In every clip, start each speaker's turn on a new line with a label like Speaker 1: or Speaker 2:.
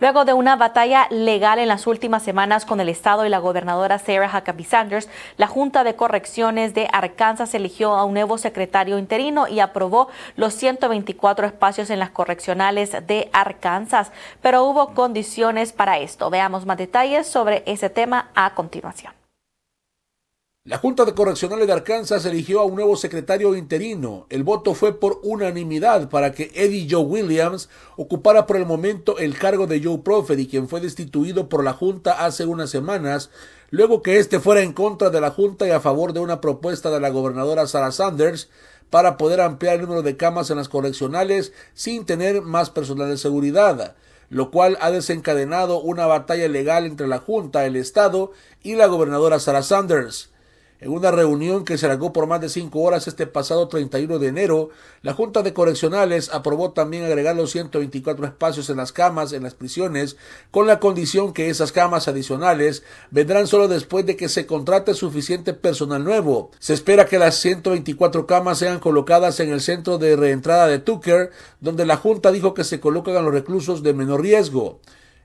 Speaker 1: Luego de una batalla legal en las últimas semanas con el Estado y la gobernadora Sarah Huckabee Sanders, la Junta de Correcciones de Arkansas eligió a un nuevo secretario interino y aprobó los 124 espacios en las correccionales de Arkansas, pero hubo condiciones para esto. Veamos más detalles sobre ese tema a continuación.
Speaker 2: La Junta de Correccionales de Arkansas eligió a un nuevo secretario interino. El voto fue por unanimidad para que Eddie Joe Williams ocupara por el momento el cargo de Joe y quien fue destituido por la Junta hace unas semanas, luego que éste fuera en contra de la Junta y a favor de una propuesta de la gobernadora Sarah Sanders para poder ampliar el número de camas en las correccionales sin tener más personal de seguridad lo cual ha desencadenado una batalla legal entre la Junta, el Estado y la gobernadora Sarah Sanders. En una reunión que se alargó por más de cinco horas este pasado 31 de enero, la Junta de Correccionales aprobó también agregar los 124 espacios en las camas en las prisiones, con la condición que esas camas adicionales vendrán solo después de que se contrate suficiente personal nuevo. Se espera que las 124 camas sean colocadas en el centro de reentrada de Tucker, donde la Junta dijo que se colocan a los reclusos de menor riesgo.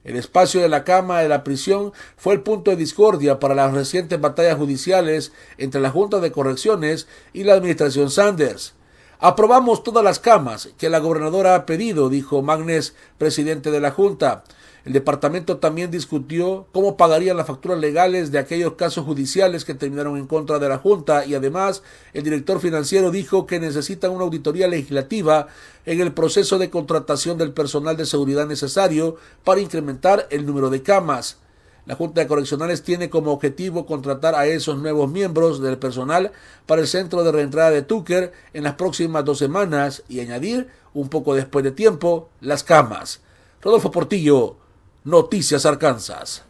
Speaker 2: El espacio de la cama de la prisión fue el punto de discordia para las recientes batallas judiciales entre la Junta de Correcciones y la Administración Sanders. Aprobamos todas las camas que la gobernadora ha pedido, dijo Magnes, presidente de la Junta. El departamento también discutió cómo pagarían las facturas legales de aquellos casos judiciales que terminaron en contra de la Junta y además el director financiero dijo que necesitan una auditoría legislativa en el proceso de contratación del personal de seguridad necesario para incrementar el número de camas. La Junta de Correccionales tiene como objetivo contratar a esos nuevos miembros del personal para el centro de reentrada de Tucker en las próximas dos semanas y añadir, un poco después de tiempo, las camas. Rodolfo Portillo, Noticias Arkansas.